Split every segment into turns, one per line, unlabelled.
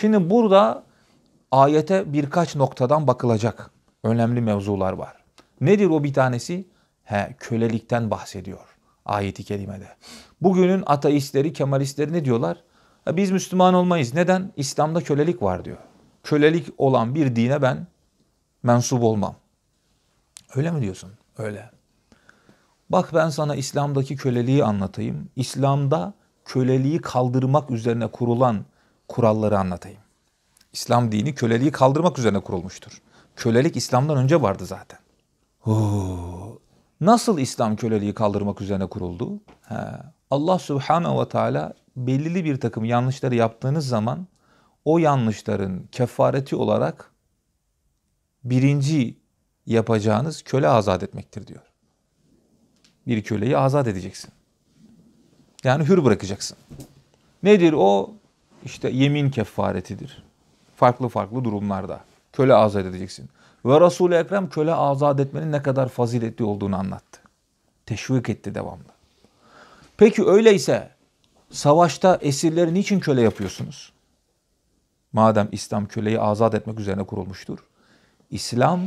Şimdi burada ayete birkaç noktadan bakılacak önemli mevzular var. Nedir o bir tanesi? He, kölelikten bahsediyor ayeti kerimede. Bugünün ateistleri, kemalistleri ne diyorlar? Ha, e, biz Müslüman olmayız. Neden? İslam'da kölelik var diyor. Kölelik olan bir dine ben mensup olmam. Öyle mi diyorsun? Öyle. Bak ben sana İslam'daki köleliği anlatayım. İslam'da köleliği kaldırmak üzerine kurulan kuralları anlatayım. İslam dini köleliği kaldırmak üzerine kurulmuştur. Kölelik İslam'dan önce vardı zaten. Oo. Nasıl İslam köleliği kaldırmak üzerine kuruldu? He. Allah Subhanahu ve Teala belirli bir takım yanlışları yaptığınız zaman o yanlışların kefareti olarak birinci yapacağınız köle azat etmektir diyor. Bir köleyi azat edeceksin. Yani hür bırakacaksın. Nedir o? işte yemin kefaretidir. Farklı farklı durumlarda köle azat edeceksin. Ve Resul-i Ekrem köle azat etmenin ne kadar faziletli olduğunu anlattı. Teşvik etti devamlı. Peki öyleyse savaşta esirleri niçin köle yapıyorsunuz? Madem İslam köleyi azat etmek üzerine kurulmuştur. İslam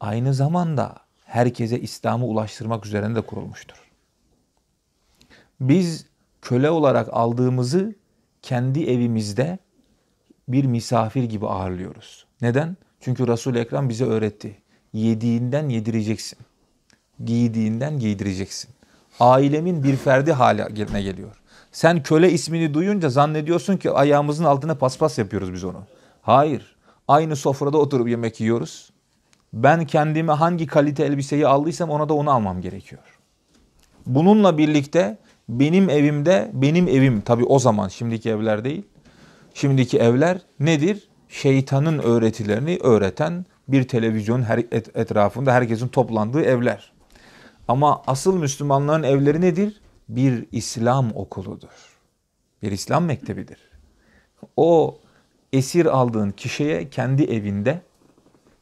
aynı zamanda herkese İslam'ı ulaştırmak üzerine de kurulmuştur. Biz köle olarak aldığımızı kendi evimizde bir misafir gibi ağırlıyoruz. Neden? Çünkü resul Ekrem bize öğretti. Yediğinden yedireceksin. Giydiğinden giydireceksin. Ailemin bir ferdi haline geliyor. Sen köle ismini duyunca zannediyorsun ki ayağımızın altına paspas yapıyoruz biz onu. Hayır. Aynı sofrada oturup yemek yiyoruz. Ben kendime hangi kalite elbiseyi aldıysam ona da onu almam gerekiyor. Bununla birlikte benim evimde, benim evim tabi o zaman şimdiki evler değil. Şimdiki evler nedir? Şeytanın öğretilerini öğreten bir televizyonun her et, etrafında herkesin toplandığı evler. Ama asıl Müslümanların evleri nedir? Bir İslam okuludur. Bir İslam mektebidir. O esir aldığın kişiye kendi evinde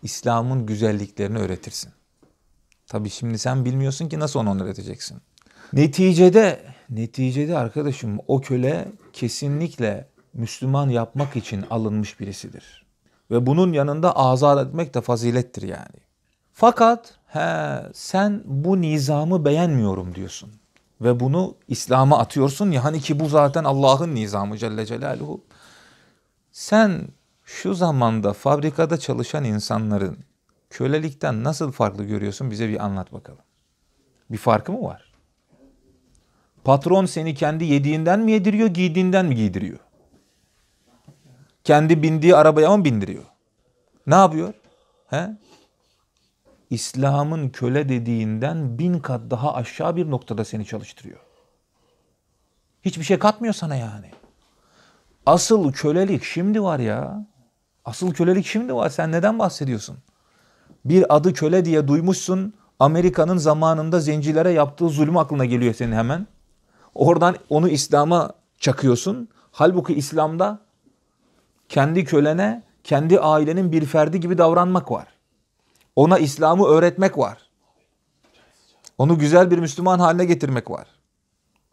İslam'ın güzelliklerini öğretirsin. Tabii şimdi sen bilmiyorsun ki nasıl onu öğreteceksin. Neticede neticede arkadaşım o köle kesinlikle Müslüman yapmak için alınmış birisidir. Ve bunun yanında azat etmek de fazilettir yani. Fakat he, sen bu nizamı beğenmiyorum diyorsun. Ve bunu İslam'a atıyorsun ya hani ki bu zaten Allah'ın nizamı Celle Celaluhu. Sen şu zamanda fabrikada çalışan insanların kölelikten nasıl farklı görüyorsun bize bir anlat bakalım. Bir farkı mı var? Patron seni kendi yediğinden mi yediriyor, giydiğinden mi giydiriyor? Kendi bindiği arabaya mı bindiriyor? Ne yapıyor? He? İslam'ın köle dediğinden bin kat daha aşağı bir noktada seni çalıştırıyor. Hiçbir şey katmıyor sana yani. Asıl kölelik şimdi var ya. Asıl kölelik şimdi var. Sen neden bahsediyorsun? Bir adı köle diye duymuşsun. Amerika'nın zamanında zencilere yaptığı zulüm aklına geliyor senin hemen. Oradan onu İslam'a çakıyorsun. Halbuki İslam'da kendi kölene, kendi ailenin bir ferdi gibi davranmak var. Ona İslam'ı öğretmek var. Onu güzel bir Müslüman haline getirmek var.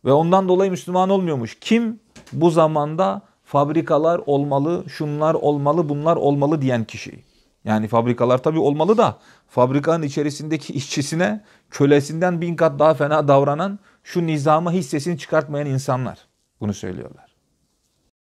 Ve ondan dolayı Müslüman olmuyormuş. Kim bu zamanda fabrikalar olmalı, şunlar olmalı, bunlar olmalı diyen kişi. Yani fabrikalar tabii olmalı da fabrikanın içerisindeki işçisine kölesinden bin kat daha fena davranan şu nizama hissesini çıkartmayan insanlar bunu söylüyorlar.